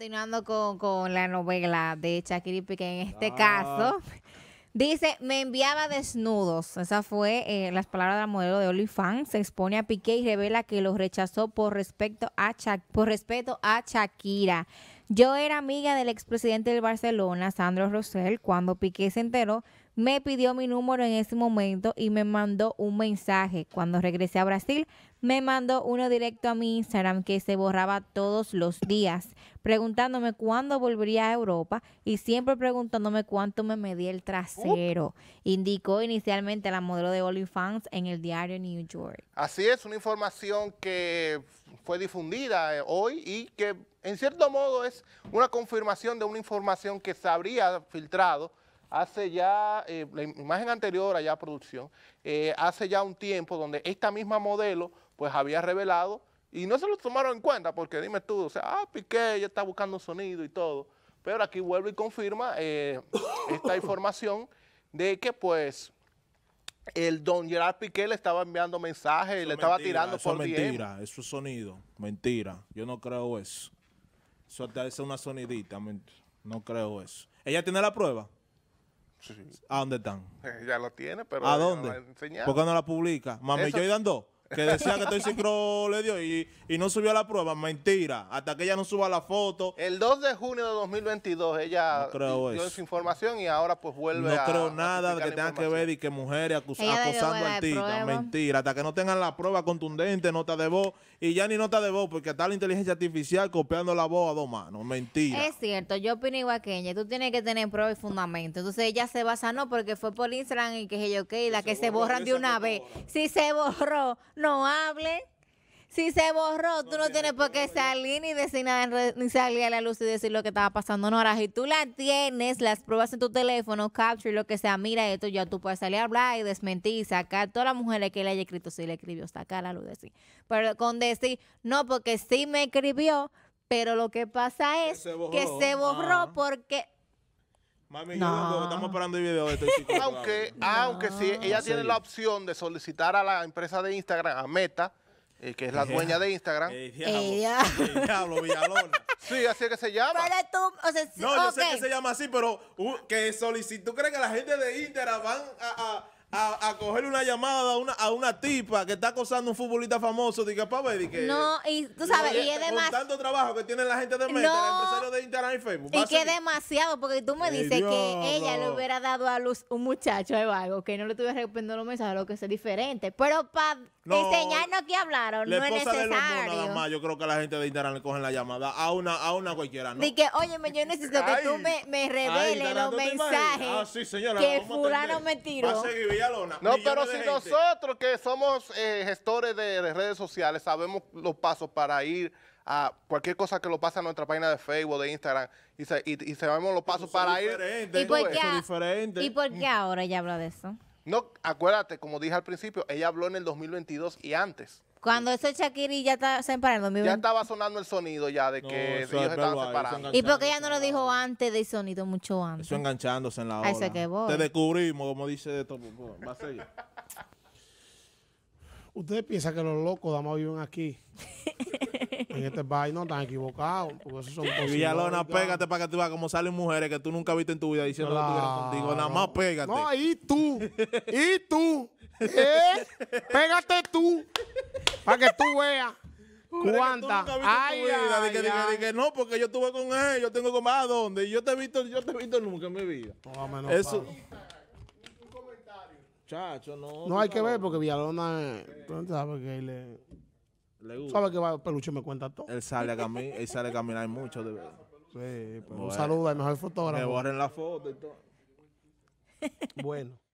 Continuando con, con, la novela de Shakira Piqué, en este ah. caso dice, me enviaba desnudos. Esa fue eh, las palabras de la modelo de OnlyFans. Se expone a Piqué y revela que lo rechazó por respecto a por respeto a Shakira. Yo era amiga del expresidente del Barcelona, Sandro Rosell, cuando Piqué se enteró, me pidió mi número en ese momento y me mandó un mensaje. Cuando regresé a Brasil, me mandó uno directo a mi Instagram que se borraba todos los días, preguntándome cuándo volvería a Europa y siempre preguntándome cuánto me medía el trasero. Indicó inicialmente la modelo de OnlyFans en el diario New York. Así es, una información que fue difundida eh, hoy y que en cierto modo es una confirmación de una información que se habría filtrado hace ya, eh, la imagen anterior allá producción, eh, hace ya un tiempo donde esta misma modelo pues había revelado y no se lo tomaron en cuenta porque dime tú, o sea, ah, Piqué ella está buscando sonido y todo, pero aquí vuelvo y confirma esta información de que pues el don Gerard Piqué le estaba enviando mensajes y le estaba tirando eso por es mentira, eso es sonido, mentira. Yo no creo eso. Eso es una sonidita, no creo eso. ¿Ella tiene la prueba? Sí. ¿A dónde están? Ya lo tiene, pero... ¿A dónde? ¿Por qué no la publica? Mami, yo y dando que decía que estoy ciclo le dio y, y no subió la prueba. Mentira. Hasta que ella no suba la foto. El 2 de junio de 2022 ella dio su información y ahora pues vuelve no a... No creo nada que tenga que ver y que mujeres acusando a ti. Mentira. Hasta que no tengan la prueba contundente, nota de voz. Y ya ni nota de voz porque está la inteligencia artificial copiando la voz a dos manos. Mentira. Es cierto. Yo opino igual que ella. Tú tienes que tener prueba y fundamento. Entonces ella se basa no porque fue por Instagram y que yo, que la que, que se, borran de una vez. Si se borró, no hable. Si se borró, tú no, tienes por qué salir ni decir nada, ni salir a la luz y decir lo que estaba pasando. No, ahora si tú la tienes, las pruebas en tu teléfono, capture, lo que sea, mira esto, ya tú puedes salir a hablar y desmentir, sacar todas las mujeres que le haya escrito, si le escribió, sacar a la luz, sí. Pero con decir, no, porque sí me escribió, pero lo que pasa es que se borró, porque Mami, estamos esperando el video de este chico. aunque, aunque sí, ella tiene la opción de solicitar a la empresa de Instagram, a Meta, eh, que es la dueña de Instagram. Eh, diablo, ella. Eh, diablo, Villalona. Sí, así es que se llama. no, yo sé que se llama así, pero uh, que ¿Tú crees que la gente de Instagram van a a, a coger una llamada a una, a una tipa que está acosando a un futbolista famoso, diga, pa' ver, que... No, y tú sabes, y, y es demasiado... tanto trabajo que tiene la gente de Meta, no, empresarios de Instagram y Facebook. Y que es demasiado, porque tú me dices que ella le hubiera dado a luz un muchacho de algo, que no le estuviera respondiendo los mensajes, lo que es diferente. Pero para no, enseñarnos que hablaron, no es necesario. nada más, yo creo que la gente de Instagram le cogen la llamada a una, a una cualquiera, ¿no? Di que, oye, yo necesito que tú me, me reveles los mensajes ah, sí, que fulano me tiró. Va a seguir no, pero si nosotros que somos eh, gestores de, redes sociales sabemos los pasos para ir a cualquier cosa que lo pasa a nuestra página de Facebook, de Instagram, y, sabemos los pasos para ir. ¿Y por, ¿Y por qué ahora ella habla de eso? No, acuérdate, como dije al principio, ella habló en el 2022 y antes. Cuando eso Shakira y ya estaba separando, Ya estaba sonando el sonido ya de que ellos estaban separando. ¿Y porque ella no lo dijo antes del sonido, mucho antes? Eso enganchándose en la hora. Te descubrimos, como dice esto. Va a ser ¿Ustedes piensan que los locos damas viven aquí? en este país no están equivocados. Porque esos son Villalona, pégate para que tú veas como salen mujeres que tú nunca viste en tu vida diciendo la que contigo. Nada más pégate. No, y tú. y tú. ¿Eh? Pégate tú. Para que tú veas. ¿Cuánta? Ay, ay, que, ay. Que, no, porque yo estuve con él, yo tengo con más dónde. Yo te he visto, yo te he visto nunca en mi vida. No, menos, Eso. Un comentario. Chacho, no. No hay que ver porque Villalona, tú sabes que le, le gusta. Sabes que va, Peluche me cuenta todo. Él sale a caminar, él sale a caminar mucho de verdad. Sí, pues, bueno, un saludo al mejor fotógrafo. Me borren la foto y todo. bueno.